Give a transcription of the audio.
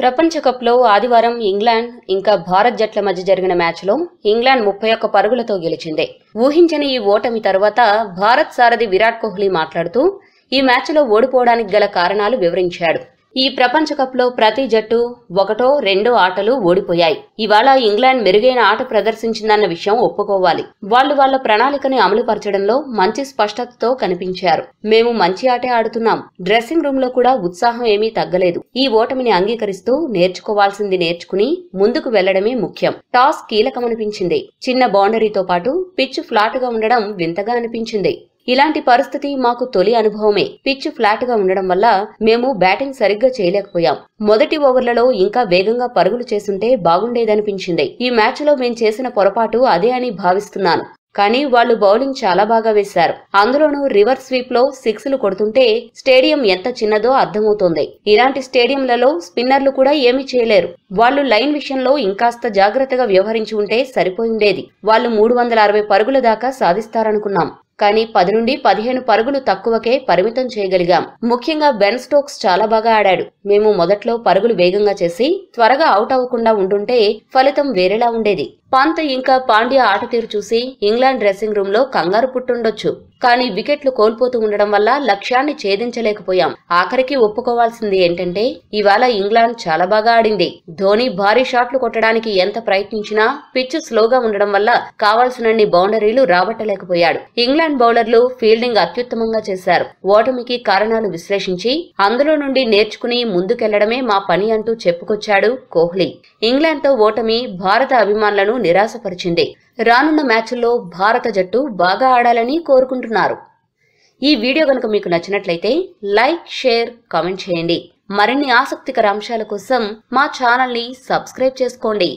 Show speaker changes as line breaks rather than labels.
ప్రపంచ కప్లో ఆదివారం ఇంగ్లాండ్ ఇంకా భారత్ జట్ల మధ్య జరిగిన మ్యాచ్లో ఇంగ్లాండ్ ముప్పై ఒక్క పరుగులతో గెలిచింది ఊహించని ఈ ఓటమి తర్వాత భారత్ సారథి విరాట్ కోహ్లీ మాట్లాడుతూ ఈ మ్యాచ్లో ఓడిపోవడానికి గల కారణాలు వివరించాడు ఈ ప్రపంచ ప్రతి జట్టు ఒకటో రెండో ఆటలు ఓడిపోయాయి ఇవాళ ఇంగ్లాండ్ మెరుగైన ఆట ప్రదర్శించిందన్న విషయం ఒప్పుకోవాలి వాళ్లు వాళ్ల ప్రణాళికని అమలుపరచడంలో మంచి స్పష్టతతో కనిపించారు మేము మంచి ఆటే ఆడుతున్నాం డ్రెస్సింగ్ రూమ్ లో కూడా ఉత్సాహం ఏమీ తగ్గలేదు ఈ ఓటమిని అంగీకరిస్తూ నేర్చుకోవాల్సింది నేర్చుకుని ముందుకు వెళ్లడమే ముఖ్యం టాస్ కీలకమనిపించింది చిన్న బౌండరీతో పాటు పిచ్ ఫ్లాట్ గా ఉండడం వింతగా అనిపించింది ఇలాంటి పరిస్థితి మాకు తొలి అనుభవమే పిచ్ ఫ్లాట్ గా ఉండడం వల్ల మేము బ్యాటింగ్ సరిగ్గా చేయలేకపోయాం మొదటి ఓవర్లలో ఇంకా వేగంగా పరుగులు చేస్తుంటే బాగుండేదనిపించింది ఈ మ్యాచ్ లో మేం చేసిన పొరపాటు అదే అని భావిస్తున్నాను కానీ వాళ్లు బౌలింగ్ చాలా బాగా వేశారు అందులోనూ రివర్స్ స్వీప్ లో సిక్స్లు కొడుతుంటే స్టేడియం ఎంత చిన్నదో అర్థమవుతోంది ఇలాంటి స్టేడియంలలో స్పిన్నర్లు కూడా ఏమీ చేయలేరు వాళ్లు లైన్ విషయంలో ఇంకాస్త జాగ్రత్తగా వ్యవహరించి ఉంటే సరిపోయిండేది వాళ్లు మూడు వందల అరవై పరుగుల దాకా సాధిస్తారనుకున్నాం కానీ పది నుండి పదిహేను పరుగులు తక్కువకే పరిమితం చేయగలిగాం ముఖ్యంగా బెన్ స్టోక్స్ చాలా బాగా ఆడాడు మేము మొదట్లో పరుగులు వేగంగా చేసి త్వరగా అవుట్ అవ్వకుండా ఉంటుంటే ఫలితం వేరేలా ఉండేది పంత్ ఇంకా పాండ్య తీరు చూసి ఇంగ్లాండ్ డ్రెస్సింగ్ రూమ్ లో కంగారు పుట్టుండొచ్చు కానీ వికెట్లు కోల్పోతూ ఉండడం వల్ల లక్ష్యాన్ని ఛేదించలేకపోయాం ఆఖరికి ఒప్పుకోవాల్సింది ఏంటంటే ఇవాళ ఇంగ్లాండ్ చాలా బాగా ఆడింది ధోని భారీ షాట్లు కొట్టడానికి ఎంత ప్రయత్నించినా పిచ్ స్లోగా ఉండడం వల్ల కావాల్సినన్ని బౌండరీలు రాబట్టలేకపోయాడు ఇంగ్లాండ్ బౌలర్లు ఫీల్డింగ్ అత్యుత్తమంగా చేశారు ఓటమికి కారణాలు విశ్లేషించి అందులో నుండి నేర్చుకుని ముందుకెళ్లడమే మా పని అంటూ చెప్పుకొచ్చాడు కోహ్లీ ఇంగ్లాండ్తో ఓటమి భారత అభిమానులను నిరాశపరిచింది రానున్న మ్యాచ్ల్లో భారత జట్టు బాగా ఆడాలని కోరుకుంటున్నారు ఈ వీడియో కనుక మీకు నచ్చినట్లయితే లైక్ షేర్ కామెంట్ చేయండి మరిన్ని ఆసక్తికర అంశాల కోసం మా ఛానల్ని సబ్స్క్రైబ్ చేసుకోండి